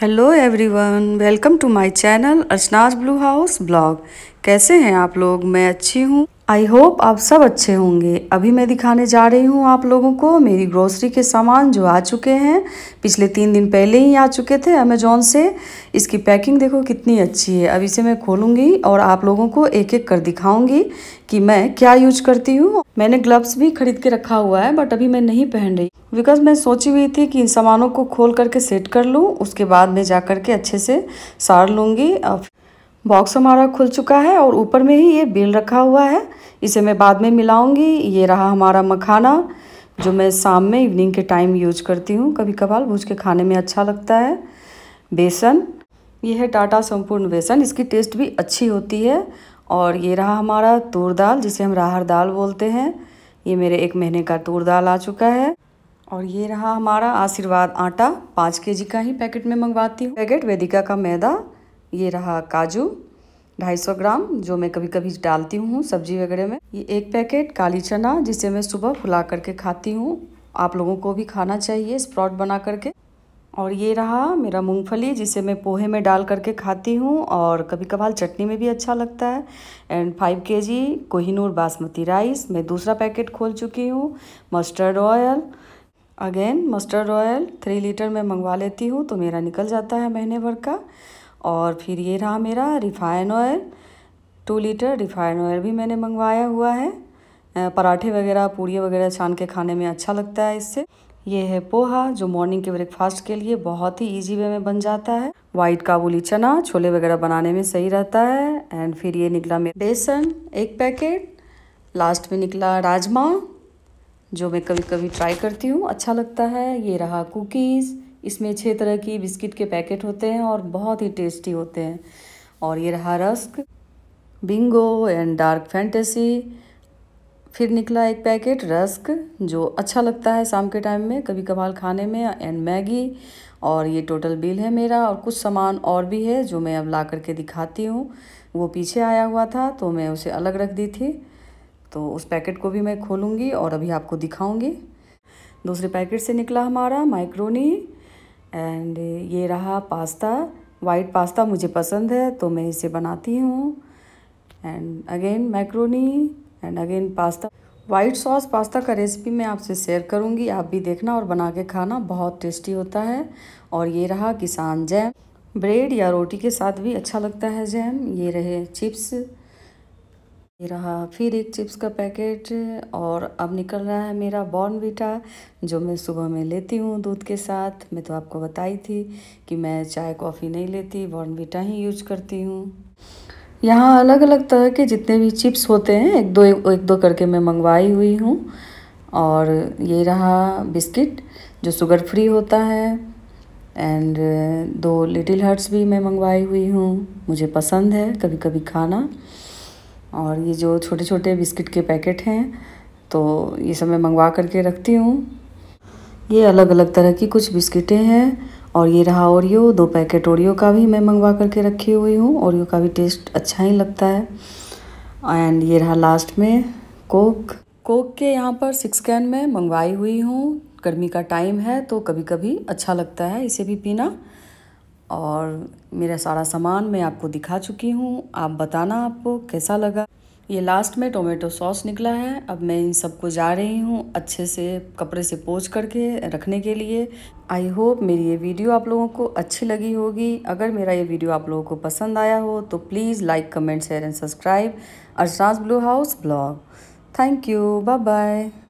hello everyone welcome to my channel Archana's blue house blog कैसे हैं आप लोग मैं अच्छी हूँ आई होप आप सब अच्छे होंगे अभी मैं दिखाने जा रही हूँ आप लोगों को मेरी ग्रोसरी के सामान जो आ चुके हैं पिछले तीन दिन पहले ही आ चुके थे अमेजोन से इसकी पैकिंग देखो कितनी अच्छी है अभी से मैं खोलूँगी और आप लोगों को एक एक कर दिखाऊँगी कि मैं क्या यूज करती हूँ मैंने ग्लव्स भी खरीद के रखा हुआ है बट अभी मैं नहीं पहन रही बिकॉज मैं सोची हुई थी कि इन सामानों को खोल करके सेट कर लूँ उसके बाद मैं जा करके अच्छे से सार लूँगी बॉक्स हमारा खुल चुका है और ऊपर में ही ये बेल रखा हुआ है इसे मैं बाद में मिलाऊंगी ये रहा हमारा मखाना जो मैं शाम में इवनिंग के टाइम यूज करती हूँ कभी कभार भूज के खाने में अच्छा लगता है बेसन ये है टाटा संपूर्ण बेसन इसकी टेस्ट भी अच्छी होती है और ये रहा हमारा तूर दाल जिसे हम राहर दाल बोलते हैं ये मेरे एक महीने का तूर दाल आ चुका है और ये रहा हमारा आशीर्वाद आटा पाँच के जी का ही पैकेट में मंगवाती हूँ पैकेट वेदिका का मैदा ये रहा काजू 250 ग्राम जो मैं कभी कभी डालती हूँ सब्जी वगैरह में ये एक पैकेट काली चना जिसे मैं सुबह फुला करके खाती हूँ आप लोगों को भी खाना चाहिए स्प्रॉट बना करके और ये रहा मेरा मूंगफली जिसे मैं पोहे में डाल करके खाती हूँ और कभी कभार चटनी में भी अच्छा लगता है एंड फाइव के जी कोहिनूर बासमती राइस मैं दूसरा पैकेट खोल चुकी हूँ mustard oil again mustard oil three litre मैं मंगवा लेती हूँ तो मेरा निकल जाता है महीने भर का और फिर ये रहा मेरा refine oil two litre refine oil भी मैंने मंगवाया हुआ है पराठे वगैरह पूड़ी वगैरह छान के खाने में अच्छा लगता है इससे ये है पोहा जो मॉर्निंग के ब्रेकफास्ट के लिए बहुत ही इजी वे में बन जाता है वाइट काबुली चना छोले वगैरह बनाने में सही रहता है एंड फिर ये निकला मेरा बेसन एक पैकेट लास्ट में निकला राजमा जो मैं कभी कभी ट्राई करती हूँ अच्छा लगता है ये रहा कुकीज़ इसमें छः तरह की बिस्किट के पैकेट होते हैं और बहुत ही टेस्टी होते हैं और ये रहा rusk Bingo and Dark Fantasy फिर निकला एक पैकेट रस्क जो अच्छा लगता है शाम के टाइम में कभी कभार खाने में एंड मैगी और ये टोटल बिल है मेरा और कुछ सामान और भी है जो मैं अब ला करके दिखाती हूँ वो पीछे आया हुआ था तो मैं उसे अलग रख दी थी तो उस पैकेट को भी मैं खोलूँगी और अभी आपको दिखाऊँगी दूसरे पैकेट से निकला हमारा माइक्रोनी एंड uh, ये रहा पास्ता वाइट पास्ता मुझे पसंद है तो मैं इसे बनाती हूँ and again macaroni and again pasta white sauce pasta का रेसिपी मैं आपसे शेयर करूँगी आप भी देखना और बना के खाना बहुत टेस्टी होता है और ये रहा किसान जैम ब्रेड या रोटी के साथ भी अच्छा लगता है जैम ये रहे चिप्स ये रहा फिर एक चिप्स का पैकेट और अब निकल रहा है मेरा बॉर्नविटा जो मैं सुबह में लेती हूँ दूध के साथ मैं तो आपको बताई थी कि मैं चाय कॉफ़ी नहीं लेती बॉर्नविटा ही यूज करती हूँ यहाँ अलग अलग तरह के जितने भी चिप्स होते हैं एक दो एक दो करके मैं मंगवाई हुई हूँ और ये रहा बिस्किट जो शुगर फ्री होता है एंड दो लिटिल हर्ट्स भी मैं मंगवाई हुई हूँ मुझे पसंद है कभी कभी खाना और ये जो छोटे छोटे बिस्किट के पैकेट हैं तो ये सब मैं मंगवा करके रखती हूँ ये अलग अलग तरह की कुछ बिस्किटें हैं और ये रहा ओरियो दो पैकेट ओरियो का भी मैं मंगवा करके रखी हुई हूँ ओरियो का भी टेस्ट अच्छा ही लगता है एंड ये रहा लास्ट में कोक कोक के यहाँ पर सिक्स कैन में मंगवाई हुई हूँ गर्मी का टाइम है तो कभी कभी अच्छा लगता है इसे भी पीना और मेरा सारा सामान मैं आपको दिखा चुकी हूँ आप बताना आपको कैसा लगा ये लास्ट में टोमेटो सॉस निकला है अब मैं इन सबको जा रही हूँ अच्छे से कपड़े से पोच करके रखने के लिए आई होप मेरी ये वीडियो आप लोगों को अच्छी लगी होगी अगर मेरा ये वीडियो आप लोगों को पसंद आया हो तो please like comment share and subscribe Archana's blue house blog thank you bye bye